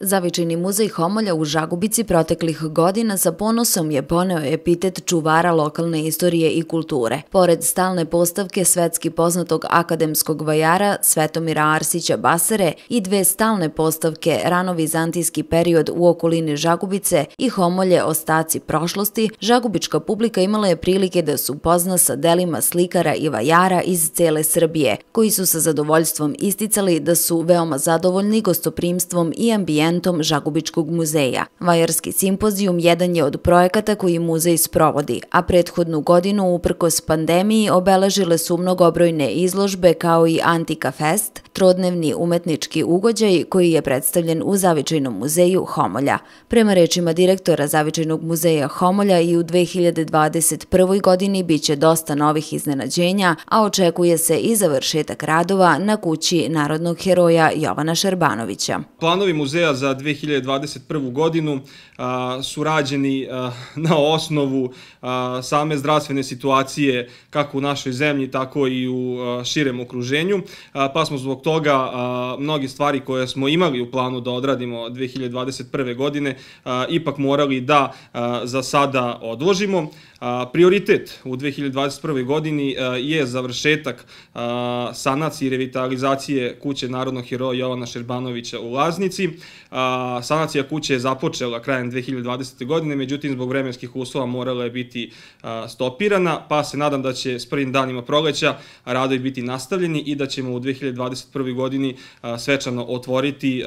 Zavičini muzej Homolja u Žagubici proteklih godina sa ponosom je poneo epitet čuvara lokalne istorije i kulture. Pored stalne postavke svetski poznatog akademskog vajara Svetomira Arsića Basare i dve stalne postavke rano-vizantijski period u okolini Žagubice i Homolje ostaci prošlosti, žagubička publika imala je prilike da se upozna sa delima slikara i vajara iz cele Srbije, koji su sa zadovoljstvom isticali da su veoma zadovoljni gostoprimstvom i ambijentom klijentom Žagubičkog muzeja. Vajarski simpozijum jedan je od projekata koji muzej sprovodi, a prethodnu godinu, uprkos pandemiji, obeležile su mnogobrojne izložbe kao i Antika Fest, trodnevni umetnički ugođaj koji je predstavljen u Zavičajnom muzeju Homolja. Prema rečima direktora Zavičajnog muzeja Homolja i u 2021. godini biće dosta novih iznenađenja, a očekuje se i završetak radova na kući narodnog heroja Jovana Šerbanovića. Planovi muzeja za 2021. godinu su rađeni na osnovu same zdravstvene situacije kako u našoj zemlji, tako i u širem okruženju, pa smo zbog toga a, mnogi stvari koje smo imali u planu da odradimo 2021. godine a, ipak morali da a, za sada odložimo. Prioritet u 2021. godini e, je završetak e, sanacije i revitalizacije kuće narodnog heroja Jovana Šerbanovića u Laznici. E, sanacija kuće je započela krajem 2020. godine, međutim zbog vremenskih uslova morala je biti stopirana, pa se nadam da će s prvim danima proleća radovi biti nastavljeni i da ćemo u 2021. godini svečano otvoriti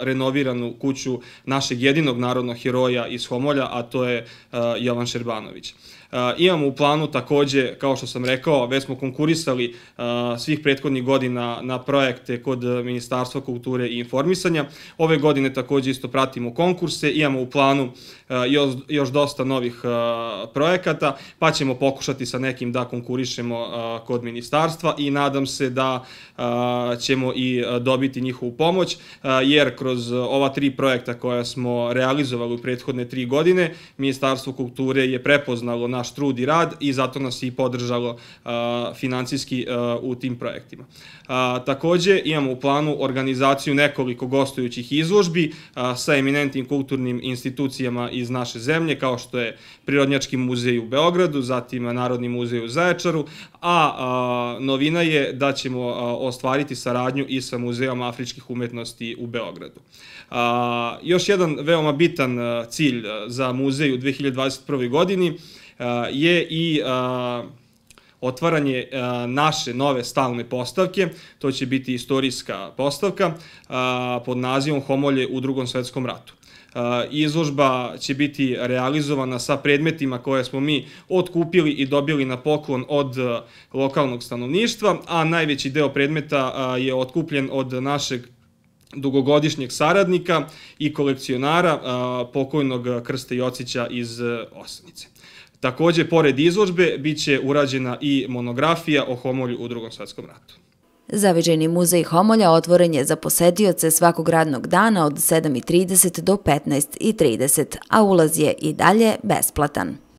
renoviranu kuću našeg jedinog narodnog heroja iz Homolja, a to je Jovan Šerbanović. Uh, imamo u planu takođe, kao što sam rekao, već smo konkurisali uh, svih prethodnih godina na projekte kod Ministarstva kulture i informisanja. Ove godine takođe isto pratimo konkurse, imamo u planu uh, još, dosta novih projekata, pa ćemo pokušati sa nekim da konkurišemo kod ministarstva i nadam se da ćemo i dobiti njihovu pomoć, jer kroz ova tri projekta koja smo realizovali u prethodne tri godine, Ministarstvo kulture je prepoznalo naš naš trud i rad i zato nas i podržalo uh, financijski uh, u tim projektima. Uh, takođe imamo u planu organizaciju nekoliko gostujućih izložbi sa eminentnim kulturnim institucijama iz naše zemlje kao što je Prirodnjački muzej u Beogradu, zatim Narodni muzej u Zaječaru, a novina je da ćemo ostvariti saradnju i sa Muzejom afričkih umetnosti u Beogradu. Još jedan veoma bitan cilj za muzej u 2021. godini je i otvaranje naše nove stalne postavke, to će biti istorijska postavka pod nazivom Homolje u drugom svetskom ratu. Izložba će biti realizovana sa predmetima koje smo mi otkupili i dobili na poklon od lokalnog stanovništva, a najveći deo predmeta je otkupljen od našeg dugogodišnjeg saradnika i kolekcionara pokojnog Krste Jocića iz e, Osnice. Takođe, pored izložbe, bit će urađena i monografija o homolju u drugom svetskom ratu. Zaviđeni muzej Homolja otvoren je za posetioce svakog radnog dana od 7.30 do 15.30, a ulaz je i dalje besplatan.